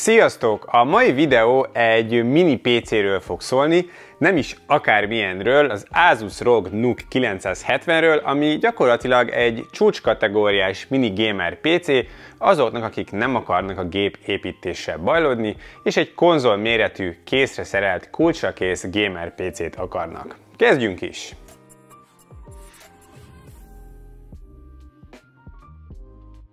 Sziasztok! A mai videó egy mini PC-ről fog szólni, nem is akármilyenről, az Asus ROG Nook 970-ről, ami gyakorlatilag egy csúcskategóriás mini gamer PC azoknak, akik nem akarnak a gép építéssel bajlódni, és egy konzol méretű, készre szerelt, kulcsra kész gamer PC-t akarnak. Kezdjünk is!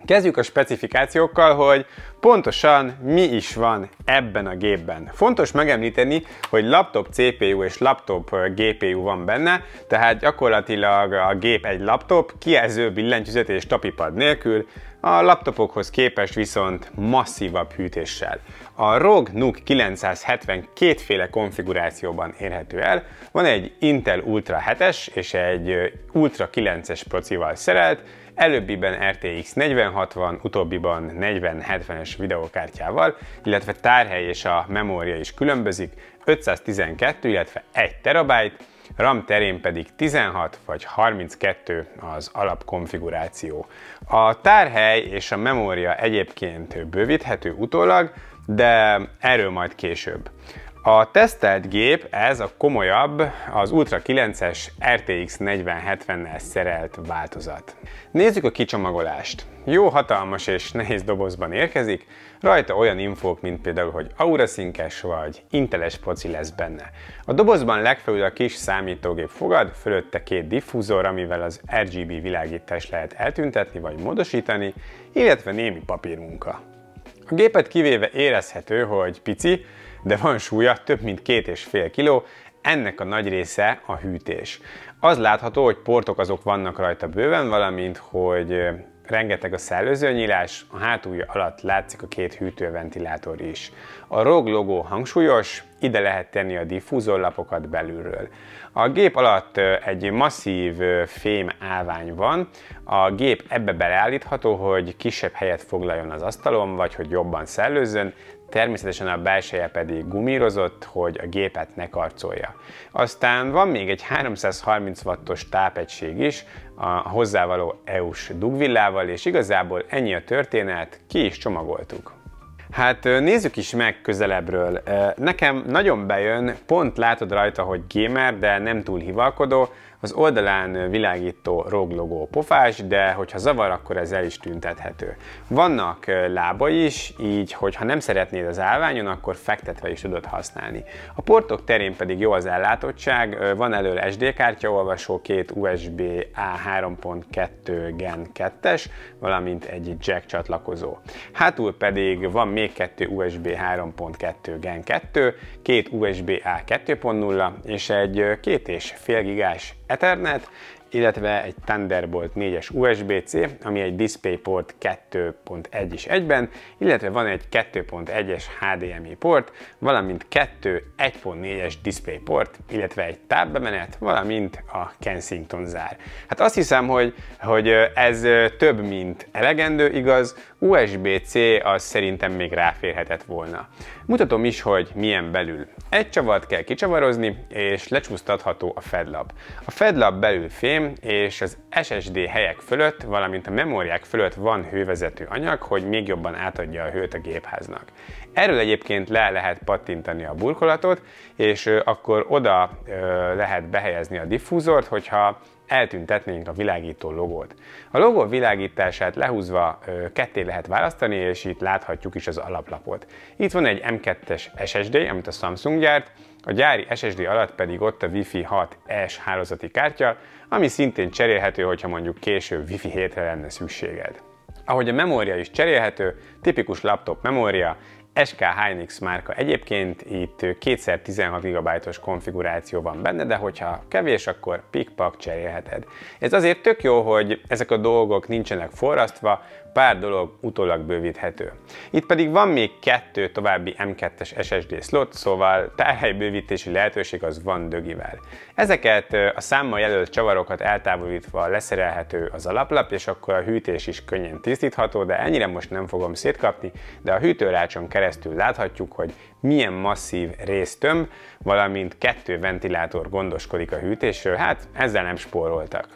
Kezdjük a specifikációkkal, hogy pontosan mi is van ebben a gépben. Fontos megemlíteni, hogy laptop CPU és laptop GPU van benne, tehát gyakorlatilag a gép egy laptop, kijelző, billentyűzet és tapipad nélkül, a laptopokhoz képest viszont masszívabb hűtéssel. A ROG NUC 970 kétféle konfigurációban érhető el, van egy Intel Ultra 7-es és egy Ultra 9-es procival szerelt, előbbiben RTX 4060, utóbbiban 4070-es videokártyával, illetve tárhely és a memória is különbözik, 512, illetve 1 terabyte, RAM terén pedig 16 vagy 32 az alapkonfiguráció. A tárhely és a memória egyébként bővíthető utólag, de erről majd később. A tesztelt gép, ez a komolyabb, az Ultra 9-es RTX 4070-nel szerelt változat. Nézzük a kicsomagolást. Jó hatalmas és nehéz dobozban érkezik, rajta olyan infók, mint például, hogy szinkes vagy inteles proci lesz benne. A dobozban legfelül a kis számítógép fogad, fölötte két diffúzor, amivel az RGB világítást lehet eltüntetni vagy módosítani, illetve némi papírmunka. A gépet kivéve érezhető, hogy pici, de van súlya több mint két és fél kiló, ennek a nagy része a hűtés. Az látható, hogy portok azok vannak rajta bőven, valamint, hogy rengeteg a szellőzőnyílás, a hátulja alatt látszik a két hűtőventilátor is. A ROG logó hangsúlyos, ide lehet tenni a diffúzorlapokat belülről. A gép alatt egy masszív fém állvány van, a gép ebbe beleállítható, hogy kisebb helyet foglaljon az asztalon, vagy hogy jobban szellőzön, Természetesen a belseje pedig gumírozott, hogy a gépet ne karcolja. Aztán van még egy 330 wattos tápegység is, a hozzávaló EU-s dugvillával, és igazából ennyi a történet, ki is csomagoltuk. Hát nézzük is meg közelebbről. Nekem nagyon bejön, pont látod rajta, hogy gamer, de nem túl hivalkodó, az oldalán világító roglogó pofás, de hogyha zavar, akkor ez el is tüntethető. Vannak lába is, így hogyha nem szeretnéd az állványon, akkor fektetve is tudod használni. A portok terén pedig jó az ellátottság, van elől SD kártyaolvasó, két USB A3.2 Gen 2-es, valamint egy jack csatlakozó. Hátul pedig van még kettő USB 3.2 Gen 2, két USB A 2.0 és egy 2,5 gigás Ethernet, illetve egy Thunderbolt 4-es USB-C, ami egy DisplayPort 2.1 is egyben, illetve van egy 2.1-es HDMI port, valamint kettő 1.4-es DisplayPort, illetve egy tábbemenet, valamint a Kensington zár. Hát azt hiszem, hogy, hogy ez több, mint elegendő, igaz, USB-C az szerintem még ráférhetett volna. Mutatom is, hogy milyen belül. Egy csavart kell kicsavarozni, és lecsúsztatható a fedlap. A fedlap belül fém, és az SSD helyek fölött, valamint a memóriák fölött van hővezető anyag, hogy még jobban átadja a hőt a gépháznak. Erről egyébként le lehet pattintani a burkolatot, és akkor oda lehet behelyezni a diffúzort, hogyha eltüntetnénk a világító logót. A logó világítását lehúzva ketté lehet választani, és itt láthatjuk is az alaplapot. Itt van egy M2-es SSD, amit a Samsung gyárt, a gyári SSD alatt pedig ott a Wi-Fi 6S hálózati kártya, ami szintén cserélhető, hogyha mondjuk később Wi-Fi 7-re lenne szükséged. Ahogy a memória is cserélhető, tipikus laptop memória, SK Hynix márka egyébként, itt kétszer 16 GB-os konfiguráció van benne, de hogyha kevés, akkor pikpak cserélheted. Ez azért tök jó, hogy ezek a dolgok nincsenek forrasztva, pár dolog utólag bővíthető. Itt pedig van még kettő további M2-es SSD slot, szóval tárhelybővítési lehetőség az van dögivel. Ezeket a számmal jelölt csavarokat eltávolítva leszerelhető az alaplap, és akkor a hűtés is könnyen tisztítható, de ennyire most nem fogom szétkapni, de a hűtőrácson keresztül keresztül láthatjuk, hogy milyen masszív résztöm, valamint kettő ventilátor gondoskodik a hűtésről, hát ezzel nem spóroltak.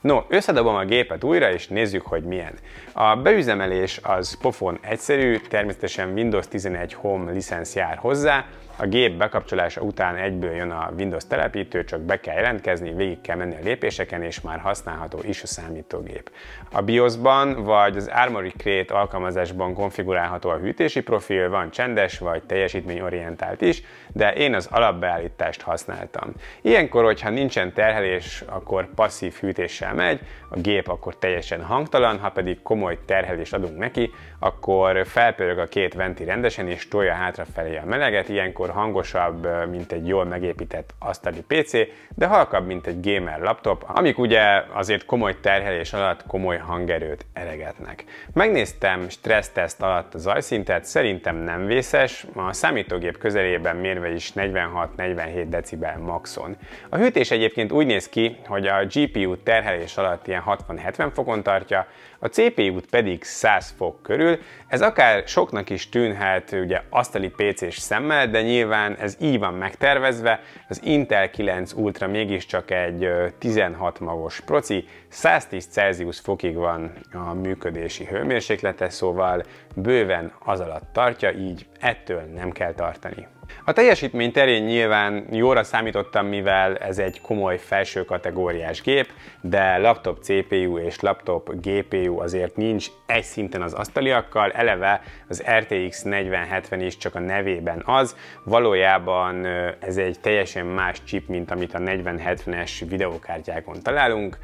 No, összedobom a gépet újra, és nézzük, hogy milyen. A beüzemelés az pofon egyszerű, természetesen Windows 11 Home licensz jár hozzá, a gép bekapcsolása után egyből jön a Windows telepítő, csak be kell jelentkezni, végig kell menni a lépéseken, és már használható is a számítógép. A BIOS-ban vagy az Armory Crate alkalmazásban konfigurálható a hűtési profil, van csendes vagy teljesítményorientált is, de én az alapbeállítást használtam. Ilyenkor, hogyha nincsen terhelés, akkor passzív hűtéssel megy, a gép akkor teljesen hangtalan, ha pedig komoly terhelést adunk neki, akkor felpörög a két venti rendesen és tolja hátrafelé a meleget, ilyenkor akkor hangosabb, mint egy jól megépített asztali PC, de halkabb, mint egy gamer laptop, amik ugye azért komoly terhelés alatt komoly hangerőt elegetnek. Megnéztem stresszteszt alatt a zajszintet, szerintem nem vészes, a számítógép közelében mérve is 46-47 decibel maxon. A hűtés egyébként úgy néz ki, hogy a GPU terhelés alatt ilyen 60-70 fokon tartja, a CPU-t pedig 100 fok körül, ez akár soknak is tűnhet ugye asztali PC-s szemmel, de nyilván nyilván ez így van megtervezve, az Intel 9 Ultra mégiscsak egy 16 magos proci, 110 Celsius fokig van a működési hőmérséklete, szóval bőven az alatt tartja, így ettől nem kell tartani. A teljesítmény terén nyilván jóra számítottam, mivel ez egy komoly felső kategóriás gép, de laptop CPU és laptop GPU azért nincs egy szinten az asztaliakkal, eleve az RTX 4070 is csak a nevében az, valójában ez egy teljesen más chip, mint amit a 4070-es videokártyákon találunk,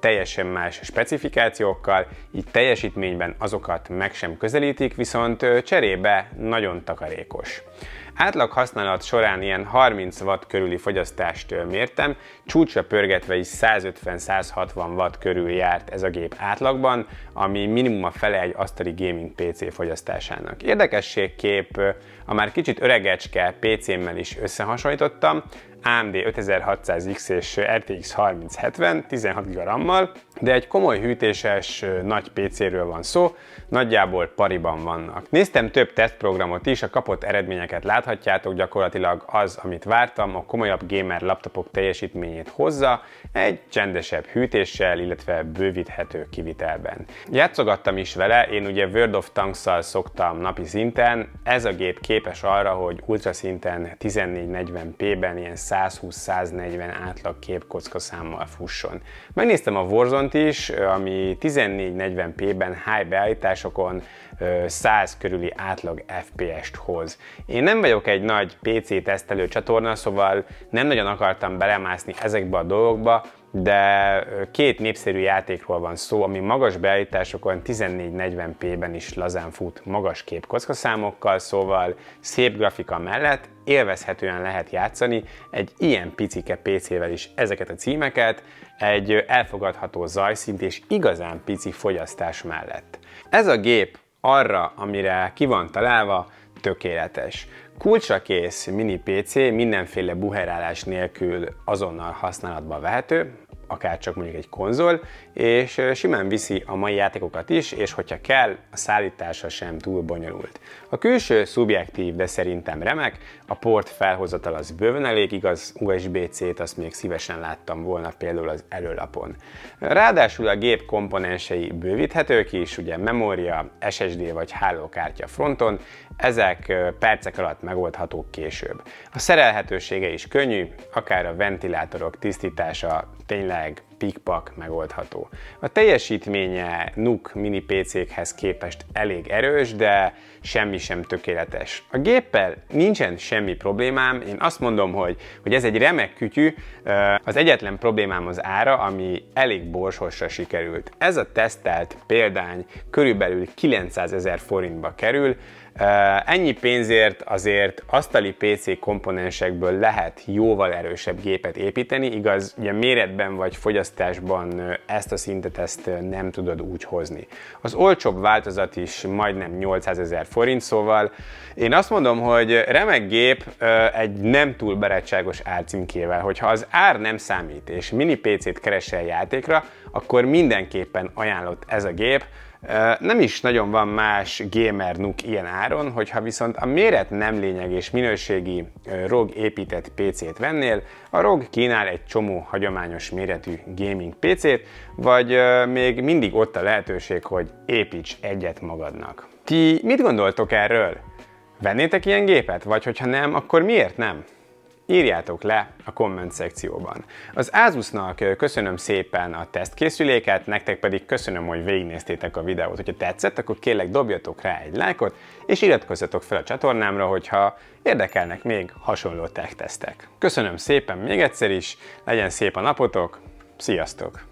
teljesen más specifikációkkal, így teljesítményben azokat meg sem közelítik, viszont cserébe nagyon takarékos. Átlag használat során ilyen 30 watt körüli fogyasztást mértem, csúcsra pörgetve is 150-160 watt körül járt ez a gép átlagban, ami minimum a fele egy asztali gaming PC fogyasztásának. Érdekességkép a már kicsit öregecske PC-mmel is összehasonlítottam, AMD 5600X és RTX 3070 16 GB RAM-mal, de egy komoly hűtéses nagy PC-ről van szó, nagyjából pariban vannak. Néztem több tesztprogramot is, a kapott eredményeket láthatjuk, láthatjátok, gyakorlatilag az, amit vártam, a komolyabb gamer laptopok teljesítményét hozza, egy csendesebb hűtéssel, illetve bővíthető kivitelben. Játszogattam is vele, én ugye World of tanks szoktam napi szinten, ez a gép képes arra, hogy ultra szinten 1440p-ben ilyen 120-140 átlag képkocka számmal fusson. Megnéztem a Warzone-t is, ami 1440p-ben high beállításokon 100 körüli átlag FPS-t hoz. Én nem vagyok vagyok egy nagy PC tesztelő csatorna, szóval nem nagyon akartam belemászni ezekbe a dolgokba, de két népszerű játékról van szó, ami magas beállításokon 1440p-ben is lazán fut magas képkockaszámokkal, szóval szép grafika mellett élvezhetően lehet játszani egy ilyen picike PC-vel is ezeket a címeket, egy elfogadható zajszint és igazán pici fogyasztás mellett. Ez a gép arra, amire ki van találva, tökéletes. Kulcsra kész mini PC mindenféle buherálás nélkül azonnal használatba vehető, akár csak mondjuk egy konzol, és simán viszi a mai játékokat is, és hogyha kell, a szállítása sem túl bonyolult. A külső szubjektív, de szerintem remek, a port felhozatal az bőven elég, igaz USB-C-t azt még szívesen láttam volna például az előlapon. Ráadásul a gép komponensei bővíthetők is, ugye memória, SSD vagy hálókártya fronton, ezek percek alatt megoldhatók később. A szerelhetősége is könnyű, akár a ventilátorok tisztítása tényleg pikpak megoldható. A teljesítménye NUC mini PC-khez képest elég erős, de semmi sem tökéletes. A géppel nincsen semmi problémám, én azt mondom, hogy, hogy ez egy remek kütyű, az egyetlen problémám az ára, ami elég borsosra sikerült. Ez a tesztelt példány körülbelül 900 ezer forintba kerül, Ennyi pénzért azért asztali PC komponensekből lehet jóval erősebb gépet építeni, igaz, ugye méretben vagy fogyasztásban ezt a szintet ezt nem tudod úgy hozni. Az olcsóbb változat is majdnem 800 ezer forint, szóval én azt mondom, hogy remek gép egy nem túl barátságos árcímkével, hogyha az ár nem számít és mini PC-t keresel játékra, akkor mindenképpen ajánlott ez a gép, nem is nagyon van más gamer nuk ilyen áron, hogyha viszont a méret nem lényeg és minőségi ROG épített PC-t vennél, a ROG kínál egy csomó hagyományos méretű gaming PC-t, vagy még mindig ott a lehetőség, hogy építs egyet magadnak. Ti mit gondoltok erről? Vennétek ilyen gépet? Vagy hogyha nem, akkor miért nem? írjátok le a komment szekcióban. Az Asusnak köszönöm szépen a tesztkészüléket, nektek pedig köszönöm, hogy végignéztétek a videót. Hogyha tetszett, akkor kérlek dobjatok rá egy lájkot, és iratkozzatok fel a csatornámra, hogyha érdekelnek még hasonló tech tesztek. Köszönöm szépen még egyszer is, legyen szép a napotok, sziasztok!